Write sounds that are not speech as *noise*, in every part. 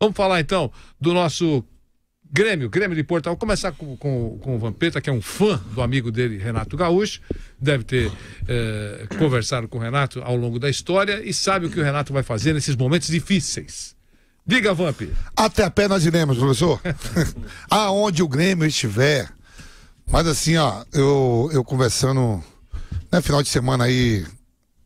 Vamos falar então do nosso Grêmio, Grêmio de Porto. Vou começar com, com, com o Vampeta, que é um fã do amigo dele, Renato Gaúcho. Deve ter eh, conversado com o Renato ao longo da história e sabe o que o Renato vai fazer nesses momentos difíceis. Diga, Vamp. Até a pé nós iremos, professor. *laughs* Aonde o Grêmio estiver. Mas assim, ó, eu, eu conversando, né, final de semana aí,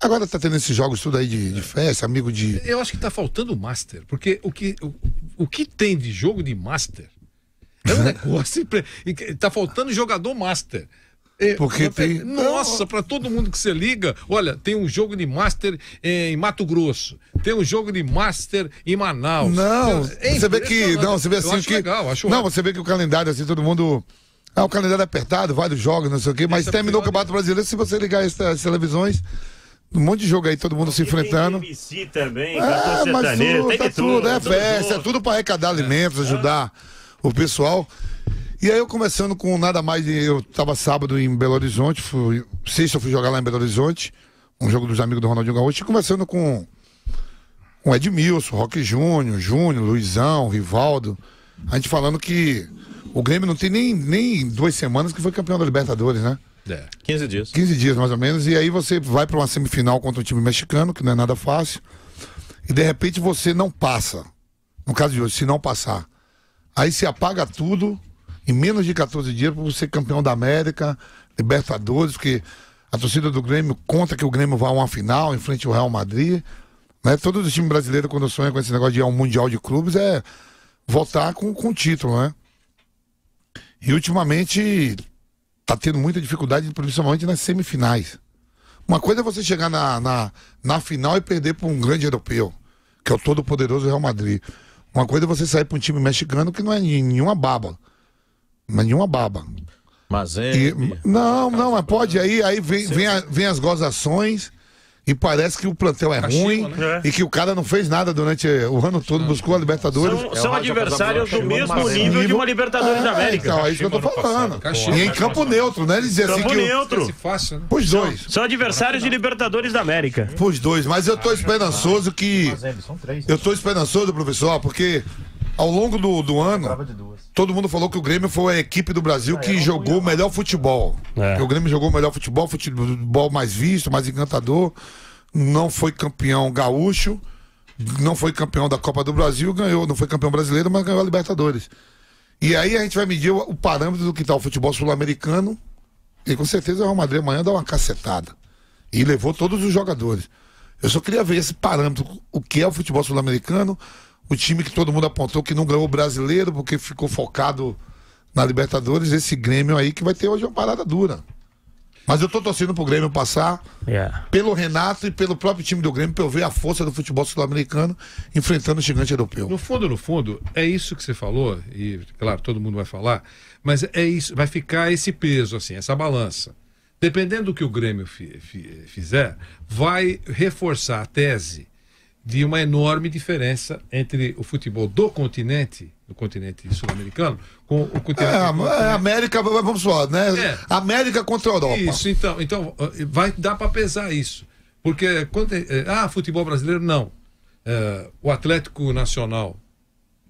Agora tá tendo esses jogos tudo aí de, de é. festa, amigo de. Eu acho que tá faltando Master, porque o que, o, o que tem de jogo de Master é um *laughs* negócio. tá faltando jogador Master. É, porque é tem. Nossa, para todo mundo que você liga, olha, tem um jogo de Master em Mato Grosso, tem um jogo de Master em Manaus. Não, então, é você vê que. Não, você vê assim que. Legal, acho não, você vê que o calendário, assim, todo mundo. é o calendário é apertado, vários jogos, não sei o quê, mas terminou o Campeonato Brasileiro. Se você ligar essas televisões, um monte de jogo aí, todo mundo Porque se enfrentando. Tem MC também, é, mas tudo, tem tá tudo, tudo, é, né? é tudo festa, é tudo para arrecadar alimentos, é. ajudar o pessoal. E aí eu começando com nada mais, eu estava sábado em Belo Horizonte, fui, sexta eu fui jogar lá em Belo Horizonte, um jogo dos amigos do Ronaldinho Gaúcho, e conversando com, com Edmilson, Roque Júnior, Júnior, Luizão, Rivaldo, a gente falando que o Grêmio não tem nem, nem duas semanas que foi campeão da Libertadores, né? É. 15 dias. 15 dias, mais ou menos. E aí você vai para uma semifinal contra um time mexicano, que não é nada fácil. E de repente você não passa. No caso de hoje, se não passar. Aí se apaga tudo em menos de 14 dias para você ser campeão da América, Libertadores, porque a torcida do Grêmio conta que o Grêmio vai a uma final em frente ao Real Madrid. Né? Todo o time brasileiro, quando sonha com esse negócio de ir ao Mundial de Clubes, é voltar com, com título, né? E ultimamente tá tendo muita dificuldade, principalmente nas semifinais. Uma coisa é você chegar na, na, na final e perder para um grande europeu, que é o todo-poderoso Real Madrid. Uma coisa é você sair para um time mexicano que não é nenhuma baba. Não é nenhuma baba. Mas é. E, é. não, não, mas pode. Aí, aí vem, vem, a, vem as gozações e parece que o plantel é Caxima, ruim né? e que o cara não fez nada durante o ano todo, buscou a Libertadores. São, é são é adversários do mesmo nível de uma é, Libertadores da América. Então, é isso que eu tô falando. Caxima, e em campo neutro, né? Ele campo assim neutro. Que eu... Né? dois. São, são adversários de Libertadores da América. Pois dois, mas eu tô esperançoso que. Né? Eu tô esperançoso, professor, porque ao longo do, do ano, todo mundo falou que o Grêmio foi a equipe do Brasil ah, que é jogou o melhor futebol. É. O Grêmio jogou o melhor futebol, futebol mais visto, mais encantador. Não foi campeão gaúcho, não foi campeão da Copa do Brasil, ganhou, não foi campeão brasileiro, mas ganhou a Libertadores. E aí a gente vai medir o parâmetro do que está o futebol sul-americano. E com certeza o Real Madrid amanhã dá uma cacetada. E levou todos os jogadores. Eu só queria ver esse parâmetro, o que é o futebol sul-americano, o time que todo mundo apontou que não ganhou o brasileiro porque ficou focado na Libertadores, esse Grêmio aí que vai ter hoje uma parada dura. Mas eu tô torcendo pro Grêmio passar, yeah. pelo Renato e pelo próprio time do Grêmio, pra eu ver a força do futebol sul-americano enfrentando o gigante europeu. No fundo, no fundo, é isso que você falou, e claro, todo mundo vai falar, mas é isso, vai ficar esse peso, assim, essa balança. Dependendo do que o Grêmio fizer, vai reforçar a tese de uma enorme diferença entre o futebol do continente, do continente sul-americano, com o continente. É, é continente. América, vamos falar, né? É. América contra a Europa. Isso, então, então eh, vai dar para pesar isso. Porque quando. Eh, eh, ah, futebol brasileiro, não. É, o Atlético Nacional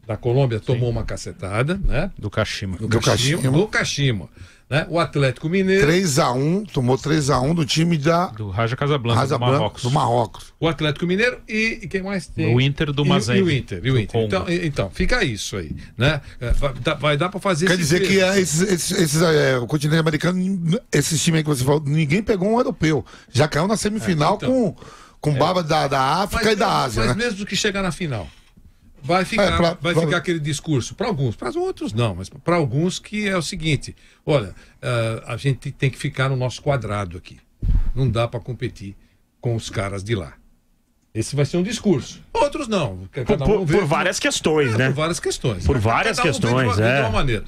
da Colômbia tomou Sim. uma cacetada, né? Do Cachimba. Do Cachimba. Do Cachimba. Né? O Atlético Mineiro. 3x1, tomou 3x1 do time da. Do Raja Casablanca, Raja do, Marrocos. do Marrocos. O Atlético Mineiro e, e quem mais tem? O Inter do Mazen. E, o Inter. E o Inter. Então, então, fica isso aí. Né? É, vai, vai dar para fazer Quer dizer que é, esses, esses, esses é, o continente americano, esses times que você falou, ninguém pegou um europeu. Já caiu na semifinal é, então. com, com é. baba da, da África mas, e da Ásia. Mas né? mesmo que chegar na final. Vai é, ficar, é, pra, vai pra... ficar aquele discurso, para alguns, para outros não, mas para alguns que é o seguinte: olha, uh, a gente tem que ficar no nosso quadrado aqui. Não dá para competir com os caras de lá. Esse vai ser um discurso. Outros não. por, por, várias questões, é, né? Por várias questões. Por várias um questões, de uma, é. De uma maneira.